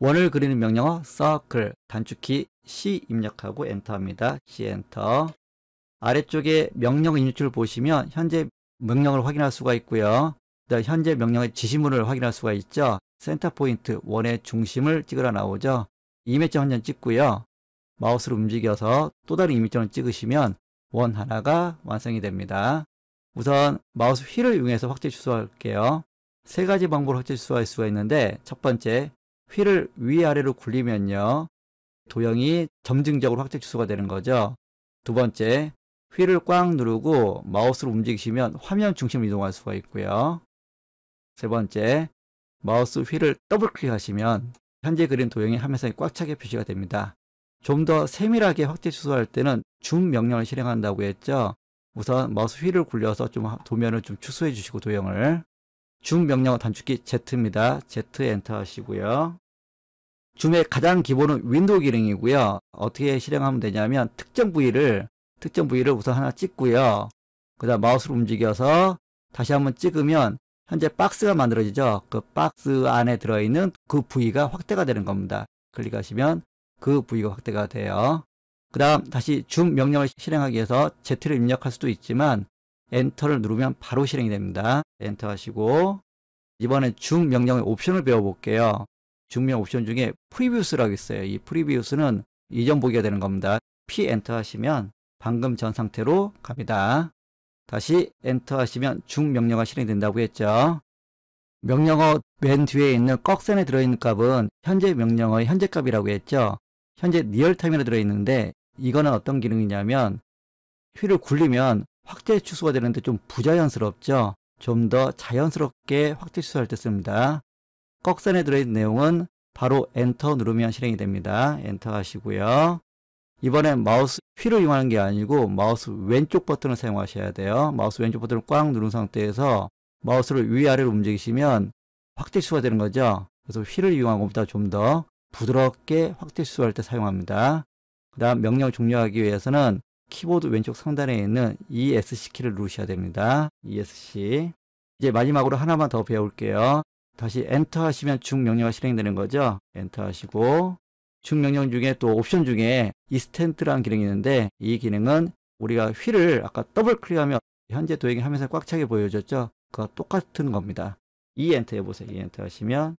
원을 그리는 명령어 circle 단축키 C 입력하고 엔터합니다. C 엔터 아래쪽에 명령 입력줄 보시면 현재 명령을 확인할 수가 있고요. 그 현재 명령의 지시문을 확인할 수가 있죠. 센터 포인트 원의 중심을 찍으라 나오죠. 이미점 한점 찍고요. 마우스를 움직여서 또 다른 이미점을 찍으시면 원 하나가 완성이 됩니다. 우선 마우스 휠을 이용해서 확대 취소할게요. 세 가지 방법으로 확대 취소할 수가 있는데 첫 번째 휠을 위아래로 굴리면요. 도형이 점증적으로 확대 주소가 되는 거죠. 두 번째, 휠을 꽉 누르고 마우스를 움직이시면 화면 중심을 이동할 수가 있고요. 세 번째, 마우스 휠을 더블 클릭하시면 현재 그린 도형이 화면상에 꽉 차게 표시가 됩니다. 좀 더 세밀하게 확대 주소할 때는 줌 명령을 실행한다고 했죠. 우선 마우스 휠을 굴려서 좀 도면을 좀 축소해 주시고 도형을 줌 명령어 단축키 Z입니다. Z 엔터 하시고요. 줌의 가장 기본은 윈도우 기능이고요. 어떻게 실행하면 되냐면 특정 부위를 특정 부위를 우선 하나 찍고요. 그다음 마우스를 움직여서 다시 한번 찍으면 현재 박스가 만들어지죠. 그 박스 안에 들어있는 그 부위가 확대가 되는 겁니다. 클릭하시면 그 부위가 확대가 돼요. 그 다음 다시 줌 명령을 실행하기 위해서 Z를 입력할 수도 있지만 엔터를 누르면 바로 실행이 됩니다. 엔터 하시고 이번엔 중 명령의 옵션을 배워볼게요. 중명 옵션 중에 프리뷰스라고 있어요. 이 프리뷰스는 이전 보기가 되는 겁니다. P 엔터 하시면 방금 전 상태로 갑니다. 다시 엔터 하시면 중 명령어 실행된다고 이 했죠. 명령어 맨 뒤에 있는 꺽쇠에 들어있는 값은 현재 명령어의 현재 값이라고 했죠. 현재 리얼타임에 들어있는데 이거는 어떤 기능이냐면 휠을 굴리면 확대 축소가 되는데 좀 부자연스럽죠. 좀더 자연스럽게 확대취소할때 씁니다. 꺽선에 들어있는 내용은 바로 엔터 누르면 실행이 됩니다. 엔터 하시고요. 이번엔 마우스 휠을 이용하는 게 아니고 마우스 왼쪽 버튼을 사용하셔야 돼요. 마우스 왼쪽 버튼을 꽉 누른 상태에서 마우스를 위아래로 움직이시면 확대취소가 되는 거죠. 그래서 휠을 이용한 것보다 좀 더 부드럽게 확대취소할때 사용합니다. 그 다음 명령을 종료하기 위해서는 키보드 왼쪽 상단에 있는 ESC 키를 누르셔야 됩니다. ESC. 이제 마지막으로 하나만 더 배울게요. 다시 엔터 하시면 중 명령어 실행되는 거죠. 엔터 하시고 중 명령 중에 또 옵션 중에 이스텐트라는 기능이 있는데 이 기능은 우리가 휠을 아까 더블 클릭하면 현재 도행이 하면서 꽉 차게 보여줬죠. 그거 똑같은 겁니다. 이 e 엔터 해보세요. 이 e 엔터 하시면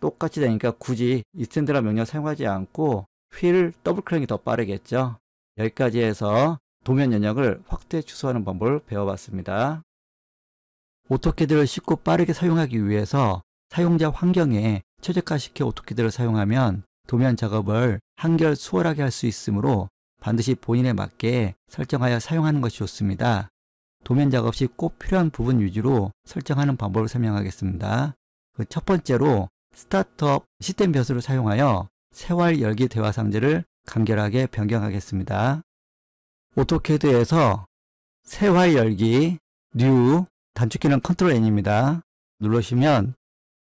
똑같이 되니까 굳이 이스텐트라는 명령 사용하지 않고 휠 더블 클릭이 더 빠르겠죠. 여기까지 해서 도면 연역을 확대 취소하는 방법을 배워봤습니다. 오토키드를 쉽고 빠르게 사용하기 위해서 사용자 환경에 최적화시켜 오토키드를 사용하면 도면 작업을 한결 수월하게 할 수 있으므로 반드시 본인에 맞게 설정하여 사용하는 것이 좋습니다. 도면 작업 시 꼭 필요한 부분 위주로 설정하는 방법을 설명하겠습니다. 그 첫 번째로 스타트업 시스템 변수를 사용하여 세활 열기 대화 상자를 간결하게 변경하겠습니다. 오토캐드에서 새활 열기, 뉴, 단축키는 Ctrl N입니다. 누르시면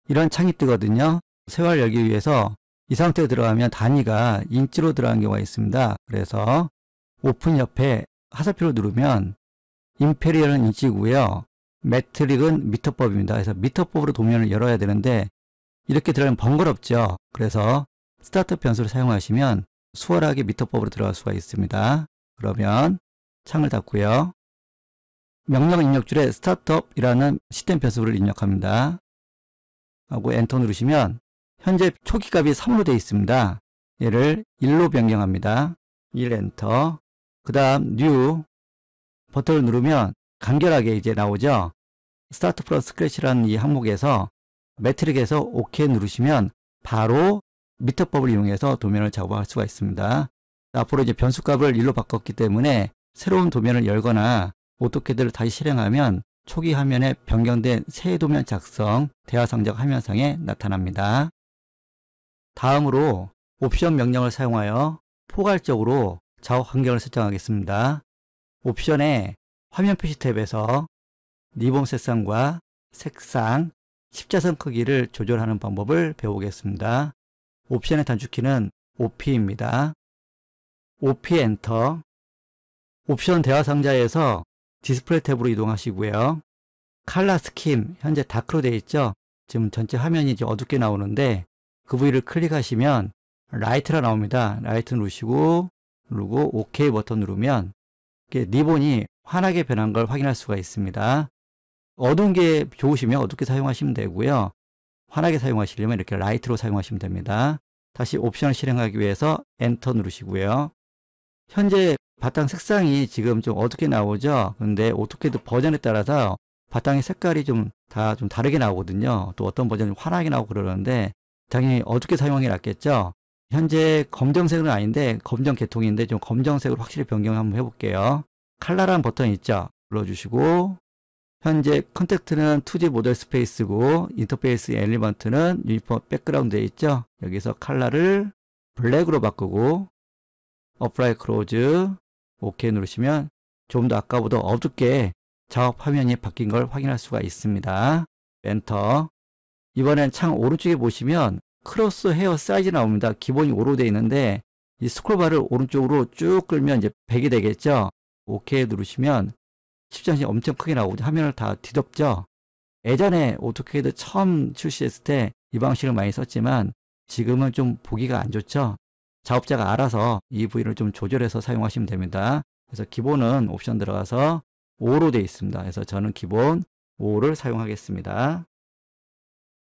이런 창이 뜨거든요. 새활 열기 위해서 이 상태에 들어가면 단위가 인치로 들어간 경우가 있습니다. 그래서 오픈 옆에 하사표를 누르면 임페리얼은 인치고요. 매트릭은 미터법입니다. 그래서 미터법으로 도면을 열어야 되는데 이렇게 들어가면 번거롭죠. 그래서 스타트 변수를 사용하시면 수월하게 미터법으로 들어갈 수가 있습니다. 그러면 창을 닫고요. 명령 입력줄에 스타트업이라는 시스템 변수를 입력합니다. 하고 엔터 누르시면 현재 초기값이 3으로 되어 있습니다. 얘를 1로 변경합니다. 1 엔터 그 다음 뉴 버튼을 누르면 간결하게 이제 나오죠. 스타트 플러스 스크래치라는 이 항목에서 매트릭에서 OK 누르시면 바로 미터법을 이용해서 도면을 작업할 수가 있습니다. 앞으로 이제 변수값을 1로 바꿨기 때문에 새로운 도면을 열거나 오토캐드를 다시 실행하면 초기 화면에 변경된 새 도면 작성 대화상적 화면상에 나타납니다. 다음으로 옵션 명령을 사용하여 포괄적으로 작업 환경을 설정하겠습니다. 옵션의 화면 표시 탭에서 리본 색상과 색상, 십자선 크기를 조절하는 방법을 배우겠습니다. 옵션의 단축키는 OP입니다. OP 엔터 옵션 대화 상자에서 디스플레이 탭으로 이동하시고요. 칼라 스킨 현재 다크로 되어 있죠. 지금 전체 화면이 이제 어둡게 나오는데 그 부위를 클릭하시면 라이트가 나옵니다. 라이트 누르시고 누르고 OK 버튼 누르면 리본이 환하게 변한 걸 확인할 수가 있습니다. 어두운 게 좋으시면 어둡게 사용하시면 되고요. 환하게 사용하시려면 이렇게 라이트로 사용하시면 됩니다. 다시 옵션을 실행하기 위해서 엔터 누르시고요. 현재 바탕 색상이 지금 좀 어둡게 나오죠? 근데 오토캐드 버전에 따라서 바탕의 색깔이 좀 다좀 좀 다르게 나오거든요. 또 어떤 버전은 환하게 나오고 그러는데 당연히 어둡게 사용하는 게 낫겠죠? 현재 검정색은 아닌데 검정 계통인데 좀 검정색으로 확실히 변경 한번 해볼게요. 칼라라는 버튼 있죠? 눌러주시고 현재 컨택트는 2D 모델 스페이스고 인터페이스 엘리먼트는 유니폼 백그라운드에 있죠. 여기서 컬러를 블랙으로 바꾸고 어플라이 크로즈 OK 누르시면 좀 더 아까보다 어둡게 작업 화면이 바뀐 걸 확인할 수가 있습니다. 엔터 이번엔 창 오른쪽에 보시면 크로스 헤어 사이즈 나옵니다. 기본이 오로 되어 있는데 이 스크롤바를 오른쪽으로 쭉 끌면 이제 100이 되겠죠. OK 누르시면 1 0장이 엄청 크게 나오고 화면을 다 뒤덮죠. 예전에 오토캐드 처음 출시했을 때 이 방식을 많이 썼지만 지금은 좀 보기가 안 좋죠. 작업자가 알아서 이 부위를 좀 조절해서 사용하시면 됩니다. 그래서 기본은 옵션 들어가서 5로 되어 있습니다. 그래서 저는 기본 5를 사용하겠습니다.